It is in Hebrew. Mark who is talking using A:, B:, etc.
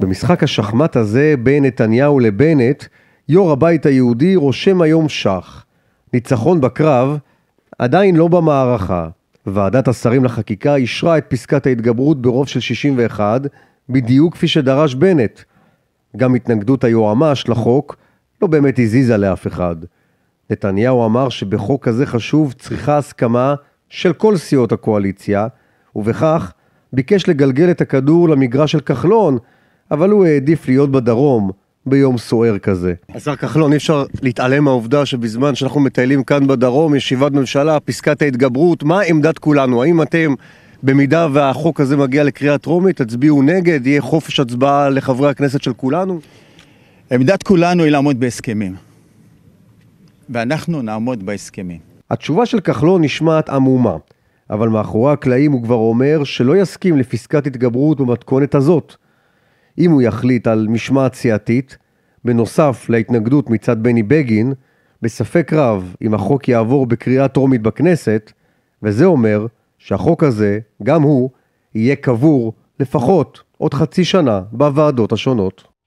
A: במשחק השחמט הזה בין נתניהו לבנט, יו"ר הבית היהודי רושם היום שח. ניצחון בקרב, עדיין לא במערכה. ועדת השרים לחקיקה אישרה את פסקת ההתגברות ברוב של 61, בדיוק כפי שדרש בנט. גם התנגדות היועמ"ש לחוק לא באמת הזיזה לאף אחד. נתניהו אמר שבחוק כזה חשוב צריכה הסכמה של כל סיעות הקואליציה, ובכך ביקש לגלגל את הכדור למגרש של כחלון, אבל הוא העדיף להיות בדרום ביום סוער כזה. השר כחלון, אי אפשר להתעלם מהעובדה שבזמן שאנחנו מטיילים כאן בדרום, ישיבת ממשלה, פסקת ההתגברות, מה עמדת כולנו? האם אתם, במידה והחוק הזה מגיע לקריאה טרומית, תצביעו נגד, יהיה חופש הצבעה לחברי הכנסת של כולנו? עמדת כולנו היא לעמוד בהסכמים.
B: ואנחנו נעמוד בהסכמים.
A: התשובה של כחלון נשמעת עמומה, אבל מאחורי הקלעים הוא כבר אומר שלא יסכים לפסקת התגברות במתכונת הזאת. אם הוא יחליט על משמעת סיעתית, בנוסף להתנגדות מצד בני בגין, בספק רב אם החוק יעבור בקריאה טרומית בכנסת, וזה אומר שהחוק הזה, גם הוא, יהיה קבור לפחות עוד חצי שנה בוועדות השונות.